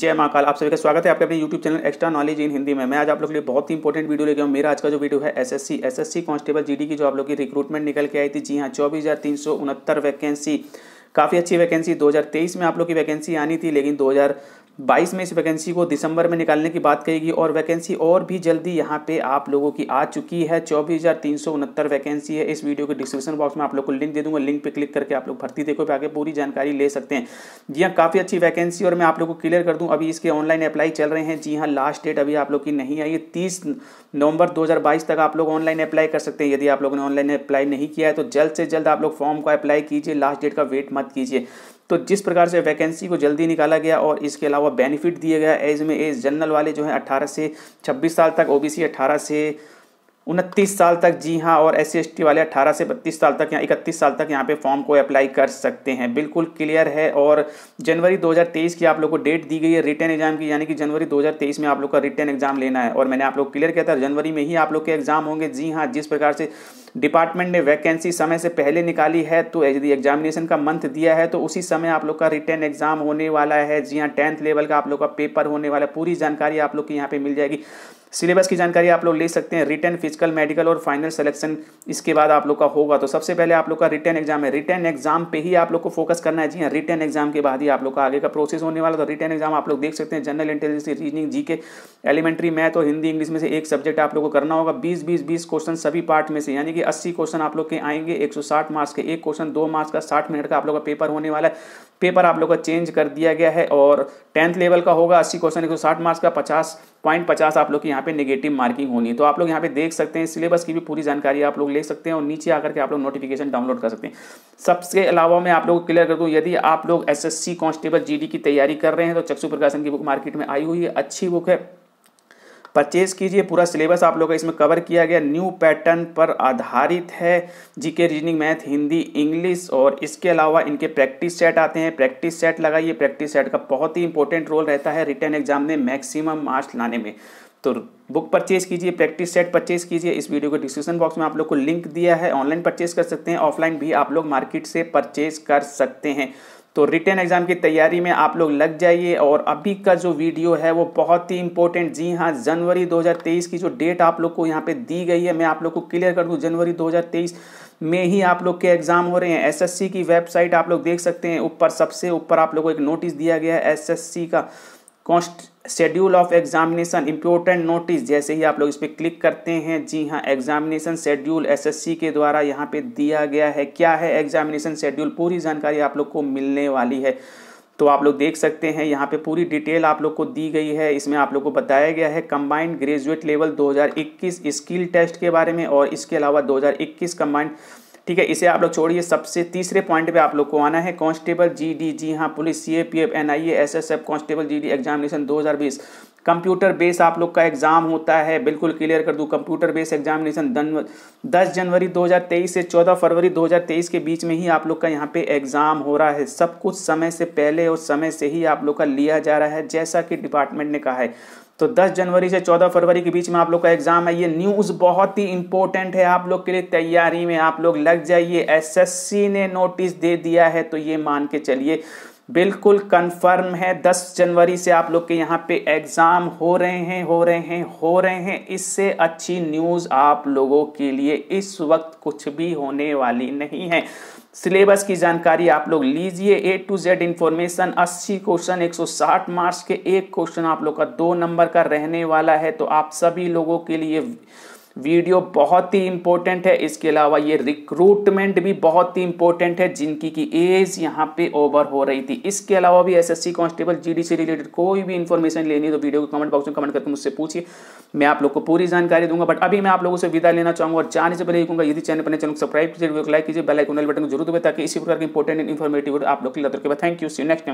जय महाकाल आप सभी का स्वागत है आपके अपने YouTube channel extra knowledge in Hindi में मैं आज आप लोग के लिए बहुत ही इंपॉर्टेंट वीडियो लेके आऊँ मेरा आज का जो वीडियो है एसएससी एसएससी कांस्टेबल जीडी की जो आप लोग की रिक्रूटमेंट निकल के आई थी जी हाँ चौबीस वैकेंसी काफ़ी अच्छी वैकेंसी 2023 में आप लोग की वैकेंसी आनी थी लेकिन 2000 बाईस में इस वैकेंसी को दिसंबर में निकालने की बात कहेगी और वैकेंसी और भी जल्दी यहाँ पे आप लोगों की आ चुकी है चौबीस हज़ार तीन सौ उनहत्तर वैकेंसी है इस वीडियो के डिस्क्रिप्शन बॉक्स में आप लोग को लिंक दे दूंगा लिंक पे क्लिक करके आप लोग भर्ती देखो पे आगे पूरी जानकारी ले सकते हैं जी हाँ काफ़ी अच्छी वैकेंसी और मैं आप लोग को क्लियर कर दूँ अभी इसके ऑनलाइन अप्लाई चल रहे हैं जी हाँ लास्ट डेट अभी आप लोग की नहीं आई है तीस नवंबर दो तक आप लोग ऑनलाइन अप्लाई कर सकते हैं यदि आप लोगों ने ऑनलाइन अप्लाई नहीं किया है तो जल्द से जल्द आप लोग फॉर्म को अप्लाई कीजिए लास्ट डेट का वेट मत कीजिए तो जिस प्रकार से वैकेंसी को जल्दी निकाला गया और इसके अलावा बेनिफिट दिया गया एज में एज जनरल वाले जो हैं अट्ठारह से छब्बीस साल तक ओ बी सी अट्ठारह से उनतीस साल तक जी हाँ और एस सी वाले अट्ठारह से बत्तीस साल तक या इकतीस साल तक यहाँ पे फॉर्म को अप्लाई कर सकते हैं बिल्कुल क्लियर है और जनवरी 2023 की आप लोग को डेट दी गई है रिटर्न एग्जाम की यानी कि जनवरी 2023 में आप लोग का रिटर्न एग्जाम लेना है और मैंने आप लोग क्लियर किया था जनवरी में ही आप लोग के एग्जाम होंगे जी हाँ जिस प्रकार से डिपार्टमेंट ने वैकेंसी समय से पहले निकाली है तो यदि एग्जामिनेशन का मंथ दिया है तो उसी समय आप लोग का रिटर्न एग्जाम होने वाला है जी हाँ टेंथ लेवल का आप लोग का पेपर होने वाला है पूरी जानकारी आप लोग की यहाँ पर मिल जाएगी सिलेबस की जानकारी आप लोग ले सकते हैं रिटर्न फिजिकल मेडिकल और फाइनल सिलेक्शन इसके बाद आप लोग का होगा तो सबसे पहले आप लोग का रिटर्न एग्जाम है रिटर्न एग्जाम पे ही आप लोग को फोकस करना है जी हाँ रिटर्न एग्जाम के बाद ही आप लोग का आगे का प्रोसेस होने वाला तो रिटर्न एग्जाम आप लोग देख सकते हैं जनरल इंटेलिजेंस रीजनिंग जी के एलिमेंट्री मैथ और हिंदी इंग्लिश में से एक सब्जेक्ट आप लोग को करना होगा बीस बीस बीस क्वेश्चन सभी पार्ट में से यानी कि अस्सी क्वेश्चन आप लोग के आएंगे एक मार्क्स के एक क्वेश्चन दो मार्क्स का साठ मिनट का आप लोग का पेपर होने वाला है पेपर आप लोग का चेंज कर दिया गया है और टेंथ लेवल का होगा अस्सी क्वेश्चन एक सौ साठ मार्क्स का पचास पॉइंट पचास आप लोग की यहाँ यहाँ पे नेगेटिव मार्किंग होनी है तो आप लोग यहाँ पे देख सकते हैं सिलेबस की भी पूरी जानकारी आप लोग ले सकते हैं और नीचे आकर के आप लोग नोटिफिकेशन डाउनलोड कर सकते हैं सबसे अलावा मैं आप लोग क्लियर कर दूँ यदि आप लोग एस एस कांस्टेबल जी की तैयारी कर रहे हैं तो चक्षु प्रकाशन की बुक मार्केट में आई हुई है अच्छी बुक है परचेज कीजिए पूरा सिलेबस आप लोग का इसमें कवर किया गया न्यू पैटर्न पर आधारित है GK reasoning math Hindi English और इसके अलावा इनके प्रैक्टिस सेट आते हैं प्रैक्टिस सेट लगाइए प्रैक्टिस सेट का बहुत ही इंपॉर्टेंट रोल रहता है रिटर्न एग्जाम में मैक्सिमम मार्क्स लाने में तो बुक परचेज कीजिए प्रैक्टिस सेट परचेज कीजिए इस वीडियो के डिस्क्रिप्शन बॉक्स में आप लोग को लिंक दिया है ऑनलाइन परचेज कर सकते हैं ऑफलाइन भी आप लोग मार्केट से परचेज कर सकते हैं तो रिटर्न एग्जाम की तैयारी में आप लोग लग जाइए और अभी का जो वीडियो है वो बहुत ही इंपॉर्टेंट जी हाँ जनवरी 2023 की जो डेट आप लोग को यहाँ पे दी गई है मैं आप लोग को क्लियर कर दूँ जनवरी 2023 में ही आप लोग के एग्ज़ाम हो रहे हैं एसएससी की वेबसाइट आप लोग देख सकते हैं ऊपर सबसे ऊपर आप लोग को एक नोटिस दिया गया है एस का schedule of examination important notice जैसे ही आप लोग इस पर क्लिक करते हैं जी हाँ एग्जामिनेशन शेड्यूल एसएससी के द्वारा यहाँ पे दिया गया है क्या है एग्जामिनेशन शेड्यूल पूरी जानकारी आप लोग को मिलने वाली है तो आप लोग देख सकते हैं यहाँ पे पूरी डिटेल आप लोग को दी गई है इसमें आप लोग को बताया गया है कम्बाइंड ग्रेजुएट लेवल इक्कीस स्किल टेस्ट के बारे में और इसके अलावा इक्कीस कम्बाइंड ठीक है इसे आप लोग छोड़िए सबसे तीसरे पॉइंट पे आप लोग को आना है कांस्टेबल जीडी जी हाँ police C A P F N I A S S F constable GD examination 2020 computer base आप लोग का एग्ज़ाम होता है बिल्कुल क्लियर कर दूँ कंप्यूटर बेस एग्जामिनेशन दस जनवरी तेईस से चौदह फरवरी तेईस के बीच में ही आप लोग का यहाँ पे एग्ज़ाम हो रहा है सब कुछ समय से पहले और समय से ही आप लोग का लिया जा रहा है जैसा कि डिपार्टमेंट ने कहा है तो 10 जनवरी से 14 फरवरी के बीच में आप लोग का एग्जाम है ये न्यूज़ बहुत ही इंपॉर्टेंट है आप लोग के लिए तैयारी में आप लोग लग जाइए एसएससी ने नोटिस दे दिया है तो ये मान के चलिए बिल्कुल कंफर्म है 10 जनवरी से आप लोग के यहाँ पे एग्ज़ाम हो रहे हैं हो रहे हैं हो रहे हैं इससे अच्छी न्यूज़ आप लोगों के लिए इस वक्त कुछ भी होने वाली नहीं है सिलेबस की जानकारी आप लोग लीजिए A to Z information 80 question 160 marks के एक क्वेश्चन आप लोग का दो नंबर का रहने वाला है तो आप सभी लोगों के लिए वीडियो बहुत ही इंपॉर्टेंट है इसके अलावा ये रिक्रूटमेंट भी बहुत ही इंपॉर्टेंट है जिनकी की एज यहाँ पे ओवर हो रही थी इसके अलावा भी एसएससी कांस्टेबल जीडी से रिलेटेड कोई भी इन्फॉर्मेशन लेनी है तो वीडियो को कमेंट बॉक्स में कमेंट करके मुझसे पूछिए मैं आप लोग को पूरी जानकारी दूंगा बट अभी मैं आप लोगों से विदा लेना चाहूंगा और जाने से पहले कहूँगा यदि चैनल पर चैनल को सब्सक्राइब कीजिए वीडियो लाइक कीजिए बेल बटन को जरूर दबाए ताकि इसी प्रकार की इंपॉर्टेंट इन्फॉर्मेटिव आप लोग के लिए thank you see next time